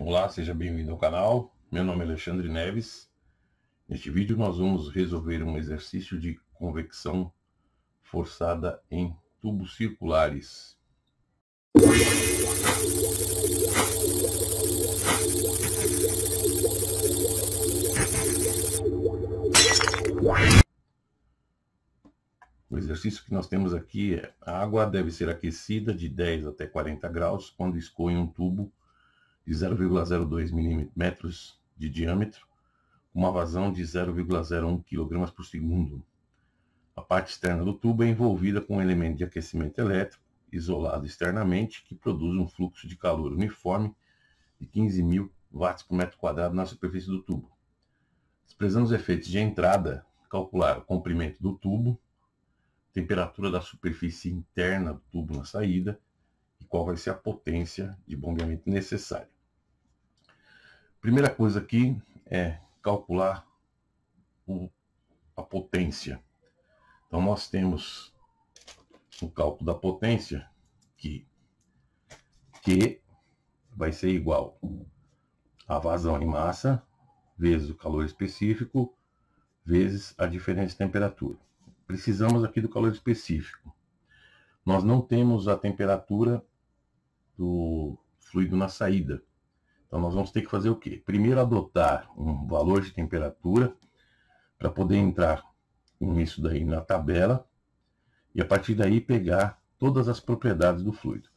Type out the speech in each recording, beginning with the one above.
Olá, seja bem-vindo ao canal. Meu nome é Alexandre Neves. Neste vídeo nós vamos resolver um exercício de convecção forçada em tubos circulares. O exercício que nós temos aqui é a água deve ser aquecida de 10 até 40 graus quando escoe um tubo de 0,02 milímetros de diâmetro, uma vazão de 0,01 kg por segundo. A parte externa do tubo é envolvida com um elemento de aquecimento elétrico, isolado externamente, que produz um fluxo de calor uniforme de 15.000 watts por metro quadrado na superfície do tubo. Desprezando os efeitos de entrada, calcular o comprimento do tubo, temperatura da superfície interna do tubo na saída e qual vai ser a potência de bombeamento necessária. Primeira coisa aqui é calcular o, a potência. Então nós temos o cálculo da potência que Q vai ser igual a vazão em massa vezes o calor específico vezes a diferença de temperatura. Precisamos aqui do calor específico. Nós não temos a temperatura do fluido na saída. Então nós vamos ter que fazer o quê? Primeiro adotar um valor de temperatura para poder entrar com isso daí na tabela e a partir daí pegar todas as propriedades do fluido.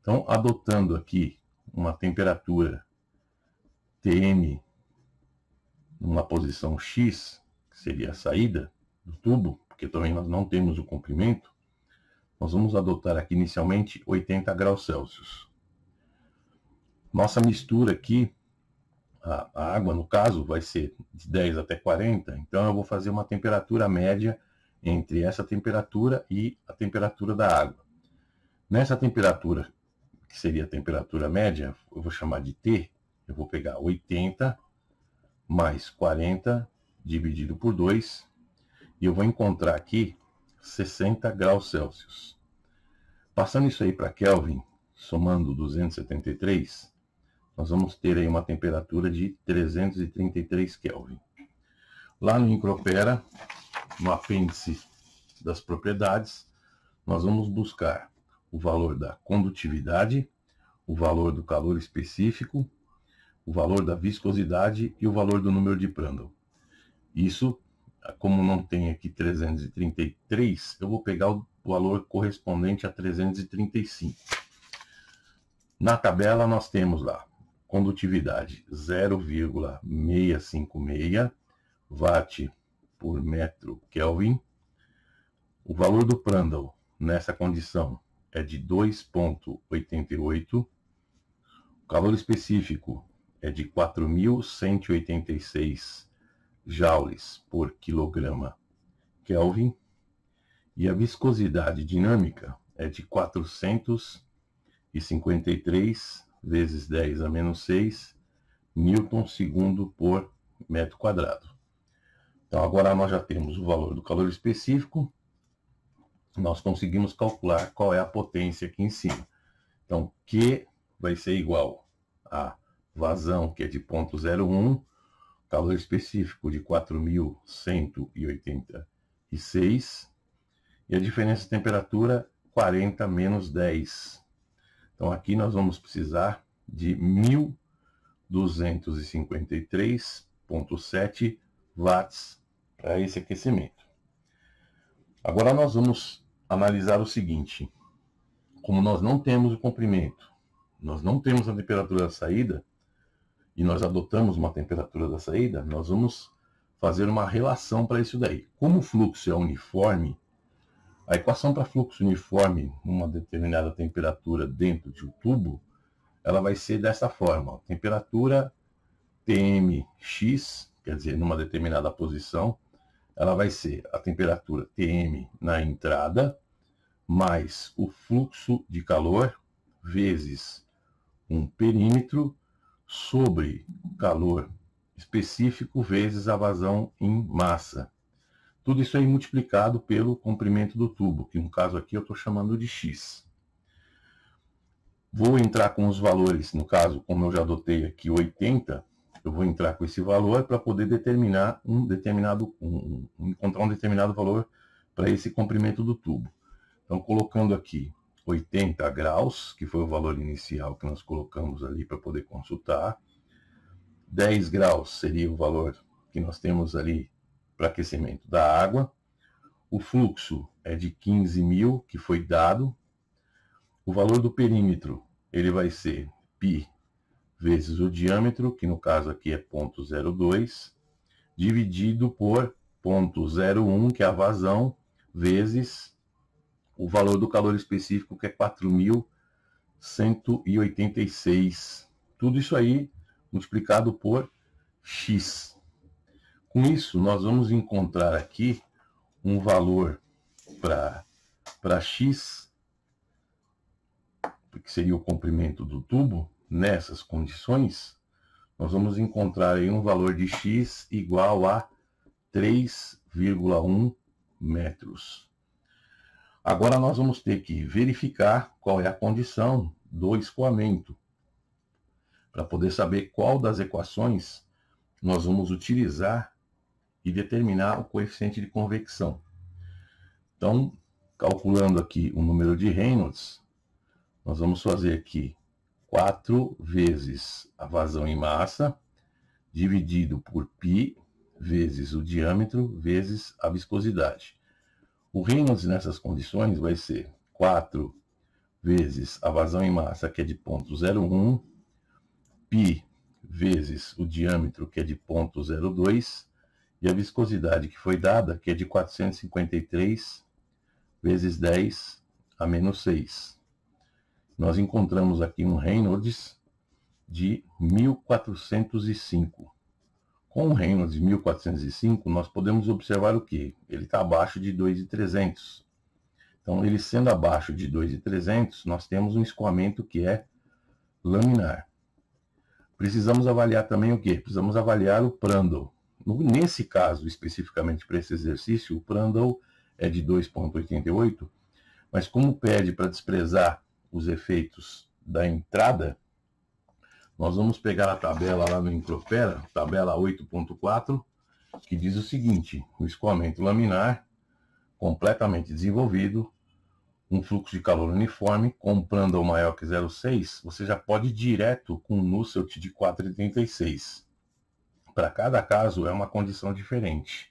Então, adotando aqui uma temperatura Tm numa posição X, que seria a saída do tubo, porque também nós não temos o comprimento, nós vamos adotar aqui inicialmente 80 graus Celsius. Nossa mistura aqui, a, a água no caso, vai ser de 10 até 40, então eu vou fazer uma temperatura média entre essa temperatura e a temperatura da água. Nessa temperatura, que seria a temperatura média, eu vou chamar de T, eu vou pegar 80 mais 40 dividido por 2, e eu vou encontrar aqui 60 graus Celsius. Passando isso aí para Kelvin, somando 273, nós vamos ter aí uma temperatura de 333 Kelvin. Lá no Incropera, no apêndice das propriedades, nós vamos buscar o valor da condutividade, o valor do calor específico, o valor da viscosidade e o valor do número de Prandtl. Isso, como não tem aqui 333, eu vou pegar o valor correspondente a 335. Na tabela nós temos lá condutividade 0,656 watt por metro Kelvin. O valor do Prandtl nessa condição é de 2,88. O calor específico é de 4.186 joules por quilograma Kelvin e a viscosidade dinâmica é de 453 vezes 10 a menos 6 newton segundo por metro quadrado. Então agora nós já temos o valor do calor específico, nós conseguimos calcular qual é a potência aqui em cima. Então Q vai ser igual a vazão, que é de 0.01, calor específico de 4.186, e a diferença de temperatura 40 menos 10 então aqui nós vamos precisar de 1253.7 watts para esse aquecimento. Agora nós vamos analisar o seguinte: como nós não temos o comprimento, nós não temos a temperatura da saída e nós adotamos uma temperatura da saída, nós vamos fazer uma relação para isso daí. Como o fluxo é uniforme, a equação para fluxo uniforme numa determinada temperatura dentro de um tubo, ela vai ser dessa forma. Temperatura TMX, quer dizer, numa determinada posição, ela vai ser a temperatura Tm na entrada, mais o fluxo de calor, vezes um perímetro, sobre calor específico, vezes a vazão em massa. Tudo isso aí é multiplicado pelo comprimento do tubo, que no caso aqui eu estou chamando de x. Vou entrar com os valores, no caso, como eu já adotei aqui 80, eu vou entrar com esse valor para poder determinar um determinado, um, encontrar um determinado valor para esse comprimento do tubo. Então, colocando aqui 80 graus, que foi o valor inicial que nós colocamos ali para poder consultar. 10 graus seria o valor que nós temos ali para aquecimento da água. O fluxo é de 15 mil, que foi dado. O valor do perímetro, ele vai ser π vezes o diâmetro, que no caso aqui é 0,02, dividido por 0,01, que é a vazão, vezes o valor do calor específico, que é 4.186. Tudo isso aí multiplicado por x. Com isso, nós vamos encontrar aqui um valor para x, que seria o comprimento do tubo, nessas condições, nós vamos encontrar aí um valor de x igual a 3,1 metros. Agora nós vamos ter que verificar qual é a condição do escoamento, para poder saber qual das equações nós vamos utilizar e determinar o coeficiente de convecção. Então, calculando aqui o número de Reynolds, nós vamos fazer aqui 4 vezes a vazão em massa, dividido por π vezes o diâmetro, vezes a viscosidade. O Reynolds nessas condições vai ser 4 vezes a vazão em massa, que é de 0,1, π vezes o diâmetro, que é de 0,02, e a viscosidade que foi dada, que é de 453 vezes 10 a menos 6. Nós encontramos aqui um Reynolds de 1405. Com o Reynolds de 1405, nós podemos observar o que? Ele está abaixo de 2,300. Então, ele sendo abaixo de 2,300, nós temos um escoamento que é laminar. Precisamos avaliar também o que? Precisamos avaliar o Prandtl. No, nesse caso, especificamente para esse exercício, o Prandtl é de 2,88, mas como pede para desprezar os efeitos da entrada, nós vamos pegar a tabela lá no Encropera, tabela 8.4, que diz o seguinte, o escoamento laminar completamente desenvolvido, um fluxo de calor uniforme, com o maior que 0,6, você já pode ir direto com o Nusselt de 4,36 para cada caso é uma condição diferente.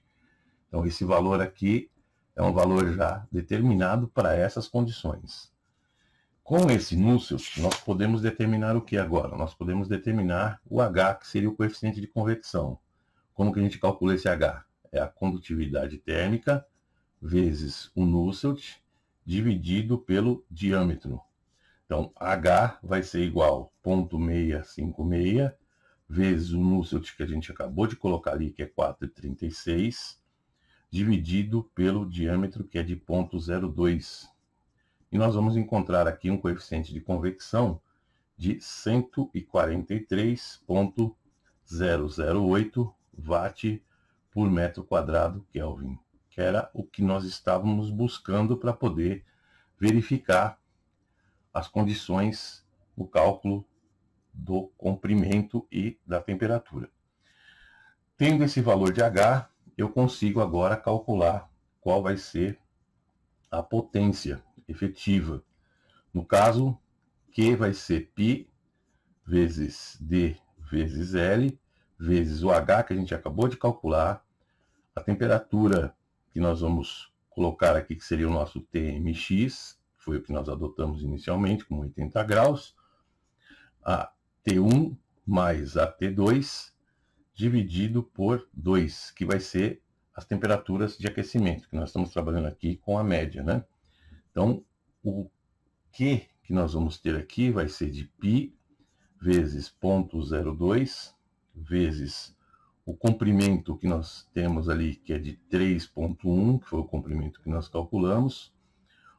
Então, esse valor aqui é um valor já determinado para essas condições. Com esse Nusselt nós podemos determinar o que agora? Nós podemos determinar o H, que seria o coeficiente de convecção. Como que a gente calcula esse H? É a condutividade térmica vezes o Nusselt dividido pelo diâmetro. Então, H vai ser igual a 0,656 vezes o mulset que a gente acabou de colocar ali, que é 4,36, dividido pelo diâmetro, que é de 0,02. E nós vamos encontrar aqui um coeficiente de convecção de 143,008 watt por metro quadrado Kelvin, que era o que nós estávamos buscando para poder verificar as condições, o cálculo do comprimento e da temperatura. Tendo esse valor de H, eu consigo agora calcular qual vai ser a potência efetiva. No caso, Q vai ser π vezes D vezes L, vezes o H que a gente acabou de calcular, a temperatura que nós vamos colocar aqui, que seria o nosso TMX, foi o que nós adotamos inicialmente, com 80 graus, a T1 mais AT2 dividido por 2, que vai ser as temperaturas de aquecimento, que nós estamos trabalhando aqui com a média, né? Então, o Q que nós vamos ter aqui vai ser de π vezes 0.02 vezes o comprimento que nós temos ali, que é de 3.1, que foi o comprimento que nós calculamos,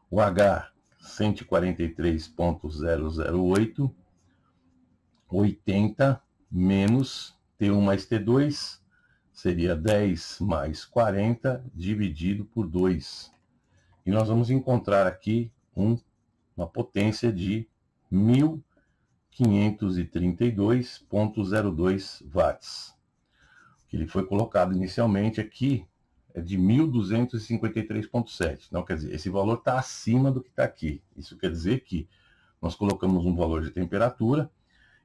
o H 143.008 80 menos T1 mais T2 seria 10 mais 40 dividido por 2. E nós vamos encontrar aqui um, uma potência de 1532.02 watts. O que ele foi colocado inicialmente aqui é de 1253.7. Então, quer dizer, esse valor está acima do que está aqui. Isso quer dizer que nós colocamos um valor de temperatura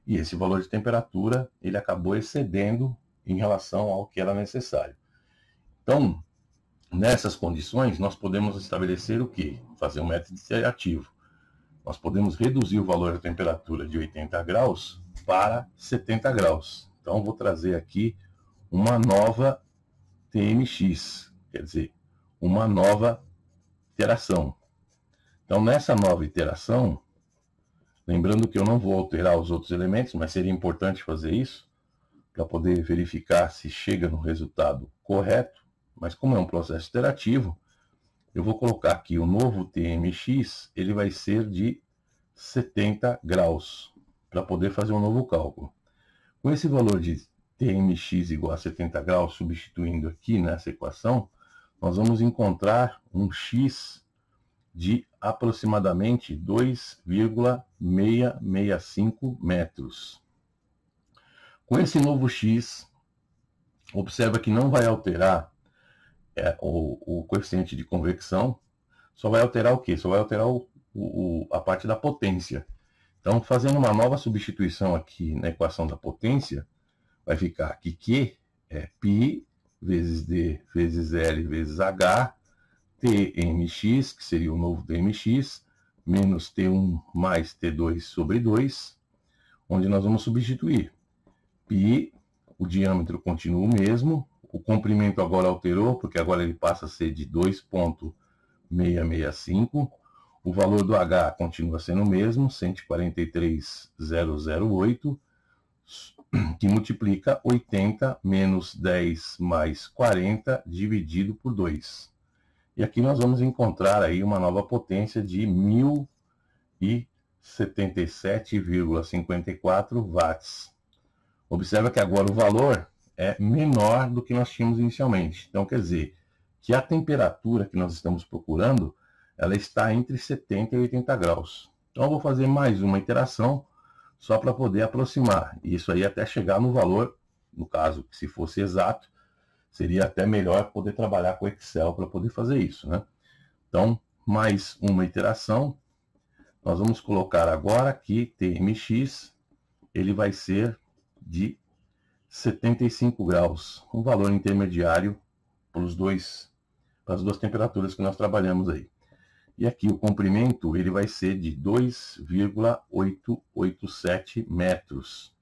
e esse valor de temperatura ele acabou excedendo em relação ao que era necessário. Então, nessas condições, nós podemos estabelecer o que? Fazer um método ativo. Nós podemos reduzir o valor da temperatura de 80 graus para 70 graus. Então, vou trazer aqui uma nova TMX, quer dizer, uma nova iteração. Então, nessa nova iteração, Lembrando que eu não vou alterar os outros elementos, mas seria importante fazer isso para poder verificar se chega no resultado correto. Mas como é um processo iterativo, eu vou colocar aqui o novo TMX, ele vai ser de 70 graus, para poder fazer um novo cálculo. Com esse valor de TMX igual a 70 graus, substituindo aqui nessa equação, nós vamos encontrar um X de aproximadamente 2,665 metros. Com esse novo x, observa que não vai alterar é, o, o, coeficiente de convecção, só vai alterar o quê? Só vai alterar o, o, a parte da potência. Então, fazendo uma nova substituição aqui na equação da potência, vai ficar que Q é π vezes D vezes L vezes H TMX, que seria o novo TMX, menos T1 mais T2 sobre 2, onde nós vamos substituir π, o diâmetro continua o mesmo, o comprimento agora alterou, porque agora ele passa a ser de 2.665, o valor do H continua sendo o mesmo, 143,008, que multiplica 80 menos 10 mais 40 dividido por 2. E aqui nós vamos encontrar aí uma nova potência de 1077,54 watts. Observa que agora o valor é menor do que nós tínhamos inicialmente. Então quer dizer que a temperatura que nós estamos procurando, ela está entre 70 e 80 graus. Então eu vou fazer mais uma interação só para poder aproximar. Isso aí até chegar no valor, no caso, se fosse exato, seria até melhor poder trabalhar com Excel para poder fazer isso, né? Então, mais uma iteração. Nós vamos colocar agora que TMX ele vai ser de 75 graus, um valor intermediário para, os dois, para as duas temperaturas que nós trabalhamos aí. E aqui o comprimento ele vai ser de 2,887 metros.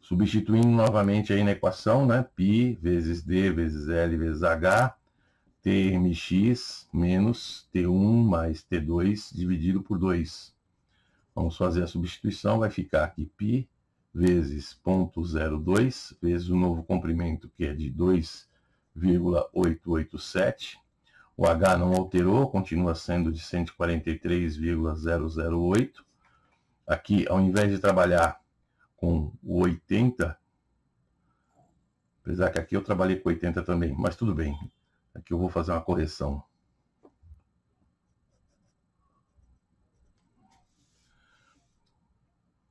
Substituindo novamente aí na equação, né? Π vezes D vezes L vezes H, TMX menos T1 mais T2 dividido por 2. Vamos fazer a substituição, vai ficar aqui π vezes 0.02 vezes o novo comprimento que é de 2,887. O H não alterou, continua sendo de 143,008. Aqui, ao invés de trabalhar com o 80. Apesar que aqui eu trabalhei com 80 também, mas tudo bem. Aqui eu vou fazer uma correção.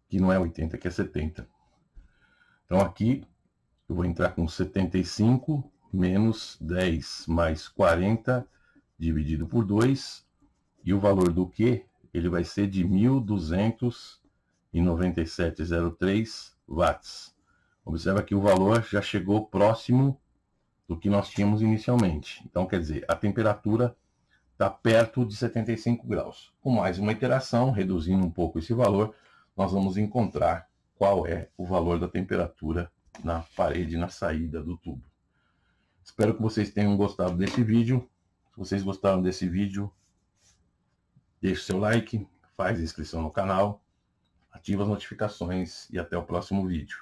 Que não é 80, que é 70. Então aqui eu vou entrar com 75 menos 10 mais 40 dividido por 2. E o valor do Q, ele vai ser de 1200 e 97,03 watts. Observa que o valor já chegou próximo do que nós tínhamos inicialmente. Então, quer dizer, a temperatura está perto de 75 graus. Com mais uma iteração, reduzindo um pouco esse valor, nós vamos encontrar qual é o valor da temperatura na parede, na saída do tubo. Espero que vocês tenham gostado desse vídeo. Se vocês gostaram desse vídeo, deixe seu like, faz inscrição no canal Ative as notificações e até o próximo vídeo.